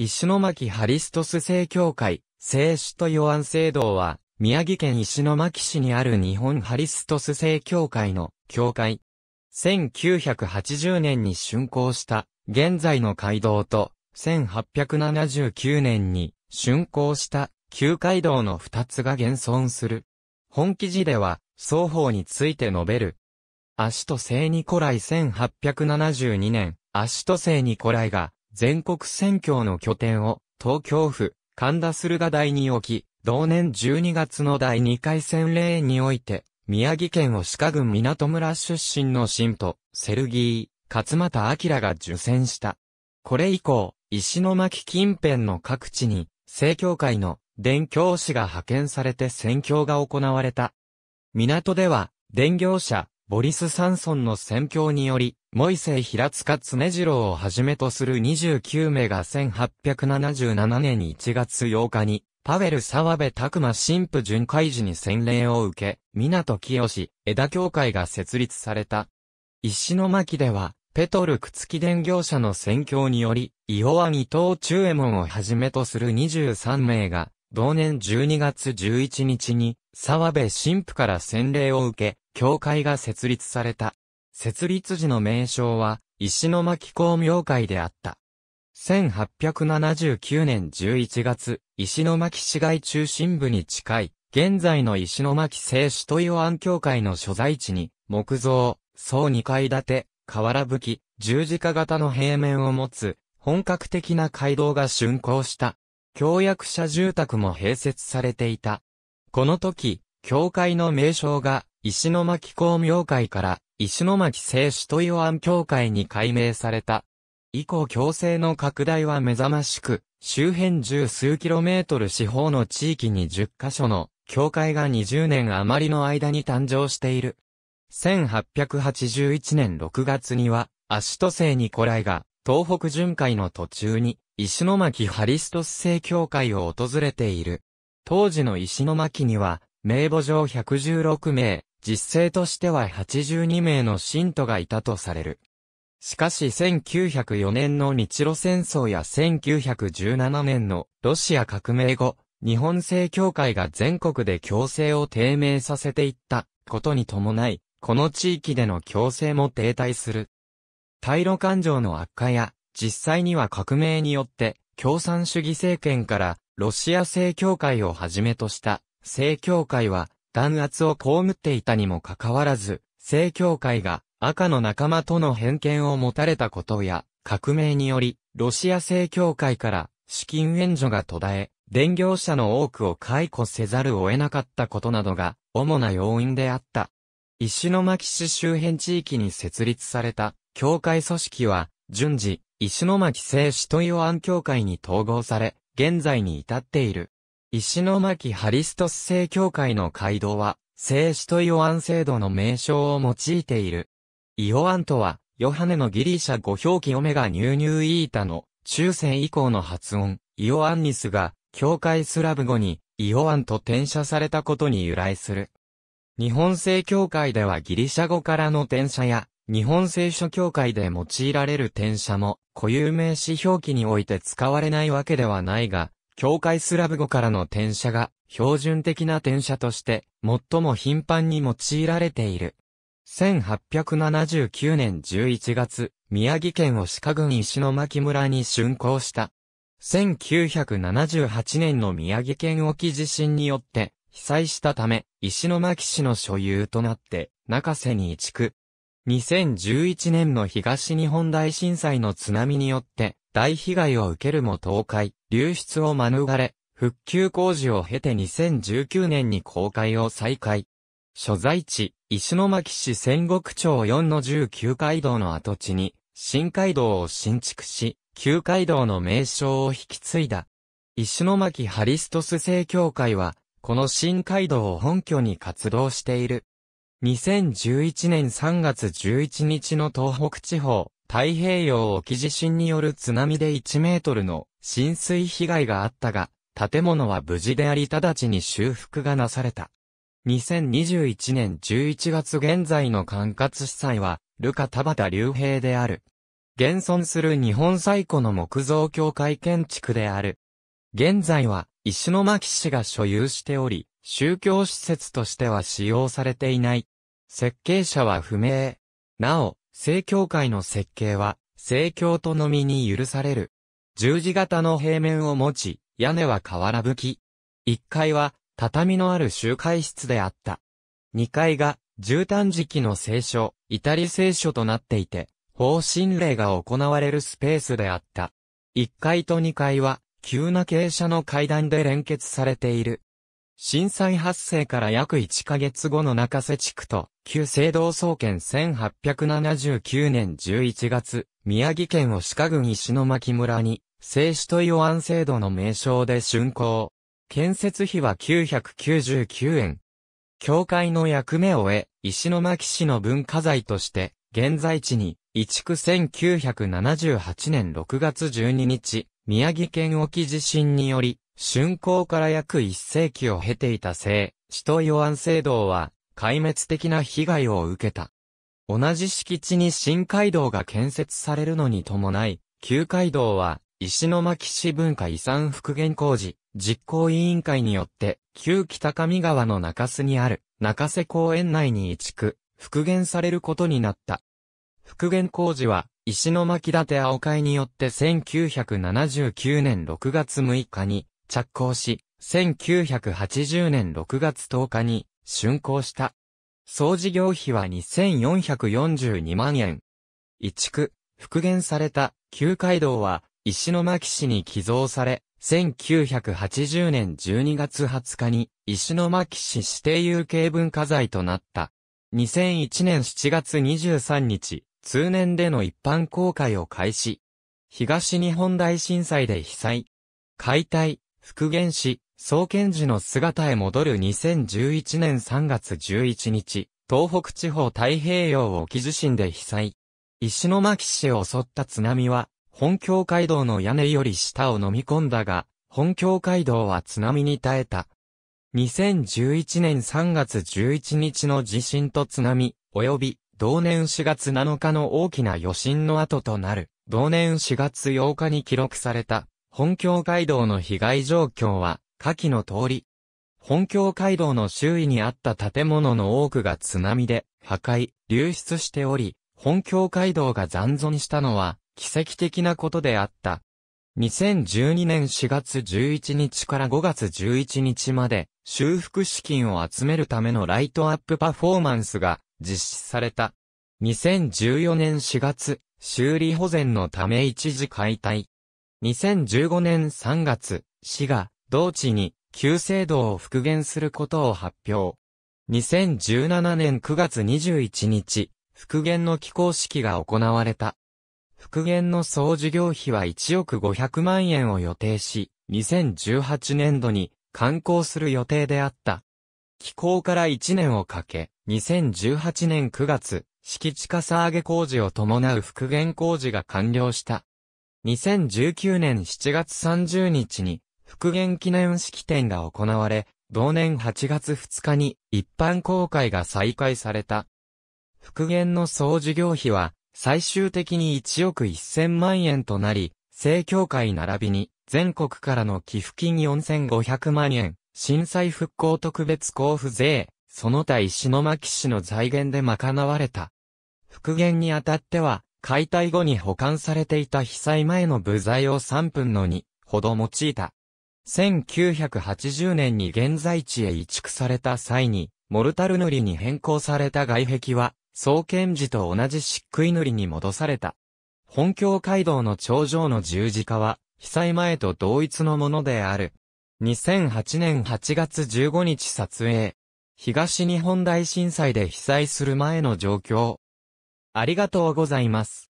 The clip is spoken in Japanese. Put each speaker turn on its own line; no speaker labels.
石巻ハリストス聖教会、聖主とヨアン聖堂は、宮城県石巻市にある日本ハリストス聖教会の教会。1980年に竣工した、現在の街道と、1879年に竣工した旧街道の二つが現存する。本記事では、双方について述べる。アシト聖ニコライ1872年、アシト聖ニコライが全国選挙の拠点を東京府神田駿河台に置き、同年12月の第2回戦例において、宮城県を鹿郡港村出身の新徒、セルギー、勝又明が受選した。これ以降、石巻近辺の各地に、政教会の伝教師が派遣されて選挙が行われた。港では、伝業者、ボリス・サンソンの宣教により、モイセイ・平塚常次郎をはじめとする29名が1877年1月8日に、パウェル・沢部拓馬神父巡回時に洗礼を受け、港清、枝協会が設立された。石巻では、ペトル・クツキ伝業者の宣教により、イオワ・ミトー・エモンをはじめとする23名が、同年12月11日に、沢部神父から洗礼を受け、教会が設立された。設立時の名称は、石巻公明会であった。1879年11月、石巻市街中心部に近い、現在の石巻聖主という安教会の所在地に、木造、総2階建て、瓦吹き、十字架型の平面を持つ、本格的な街道が竣工した。教約者住宅も併設されていた。この時、教会の名称が、石巻公明会から、石巻聖主といアン教会に改名された。以降強制の拡大は目覚ましく、周辺十数キロメートル四方の地域に10カ所の、教会が20年余りの間に誕生している。1881年6月には、アシト聖ニコライが、東北巡回の途中に、石巻ハリストス聖教会を訪れている。当時の石巻には、名簿上116名、実勢としては82名の信徒がいたとされる。しかし1904年の日露戦争や1917年のロシア革命後、日本正教会が全国で強制を低迷させていったことに伴い、この地域での強制も停滞する。対露感情の悪化や、実際には革命によって、共産主義政権からロシア正教会をはじめとした、正教会は弾圧を被っていたにもかかわらず、正教会が赤の仲間との偏見を持たれたことや、革命により、ロシア正教会から資金援助が途絶え、伝業者の多くを解雇せざるを得なかったことなどが、主な要因であった。石巻市周辺地域に設立された、教会組織は、順次、石巻聖使徒イオアン教会に統合され、現在に至っている。石巻ハリストス正教会の街道は、聖使とイオアン制度の名称を用いている。イオアンとは、ヨハネのギリシャ語表記オメガニューニューイータの中世以降の発音、イオアンニスが、教会スラブ語に、イオアンと転写されたことに由来する。日本正教会ではギリシャ語からの転写や、日本聖書協会で用いられる転写も、固有名詞表記において使われないわけではないが、教会スラブ語からの転写が標準的な転写として最も頻繁に用いられている。1879年11月、宮城県を鹿郡石巻村に竣工した。1978年の宮城県沖地震によって被災したため、石巻市の所有となって、中瀬に移築、2011年の東日本大震災の津波によって大被害を受けるも倒壊、流出を免れ、復旧工事を経て2019年に公開を再開。所在地、石巻市仙石町4の19街道の跡地に、新街道を新築し、旧街道の名称を引き継いだ。石巻ハリストス正教会は、この新街道を本拠に活動している。2011年3月11日の東北地方、太平洋沖地震による津波で1メートルの浸水被害があったが、建物は無事であり直ちに修復がなされた。2021年11月現在の管轄司祭は、ルカタュウ隆平である。現存する日本最古の木造教会建築である。現在は、石巻市が所有しており、宗教施設としては使用されていない。設計者は不明。なお、正教会の設計は、正教とのみに許される。十字型の平面を持ち、屋根は瓦吹き。一階は、畳のある集会室であった。二階が、絨毯敷の聖書、イタリ聖書となっていて、方針礼が行われるスペースであった。一階と二階は、急な傾斜の階段で連結されている。震災発生から約1ヶ月後の中瀬地区と、旧制道総研1879年11月、宮城県を鹿郡石巻村に、聖子と予安制度の名称で竣工。建設費は999円。教会の役目を終え、石巻市の文化財として、現在地に、移築1978年6月12日、宮城県沖地震により、春光から約一世紀を経ていた聖、使徒ヨアン聖堂は、壊滅的な被害を受けた。同じ敷地に新街道が建設されるのに伴い、旧街道は、石巻市文化遺産復元工事、実行委員会によって、旧北上川の中洲にある、中瀬公園内に移築、復元されることになった。復元工事は、石巻立青会によって1979年6月6日に着工し、1980年6月10日に、竣工した。総事業費は2442万円。移築、復元された、旧街道は、石巻市に寄贈され、1980年12月20日に、石巻市指定有形文化財となった。2001年7月23日、通年での一般公開を開始。東日本大震災で被災。解体、復元し、創建時の姿へ戻る2011年3月11日、東北地方太平洋沖地震で被災。石巻市を襲った津波は、本教会道の屋根より下を飲み込んだが、本教会道は津波に耐えた。2011年3月11日の地震と津波、及び同年4月7日の大きな余震の後となる、同年4月8日に記録された本郷街道の被害状況は、下記の通り。本郷街道の周囲にあった建物の多くが津波で破壊、流出しており、本郷街道が残存したのは奇跡的なことであった。2012年4月11日から5月11日まで修復資金を集めるためのライトアップパフォーマンスが実施された。2014年4月、修理保全のため一時解体。2015年3月、市が、同地に、旧制度を復元することを発表。2017年9月21日、復元の起工式が行われた。復元の総事業費は1億500万円を予定し、2018年度に完工する予定であった。起工から1年をかけ、2018年9月、敷地かさ上げ工事を伴う復元工事が完了した。2019年7月30日に復元記念式典が行われ、同年8月2日に一般公開が再開された。復元の総事業費は最終的に1億1000万円となり、正教会並びに全国からの寄付金4500万円、震災復興特別交付税、その他石巻市の財源で賄われた。復元にあたっては、解体後に保管されていた被災前の部材を3分の2ほど用いた。1980年に現在地へ移築された際に、モルタル塗りに変更された外壁は、創建時と同じ漆喰塗りに戻された。本郷街道の頂上の十字架は、被災前と同一のものである。2008年8月15日撮影。東日本大震災で被災する前の状況。ありがとうございます。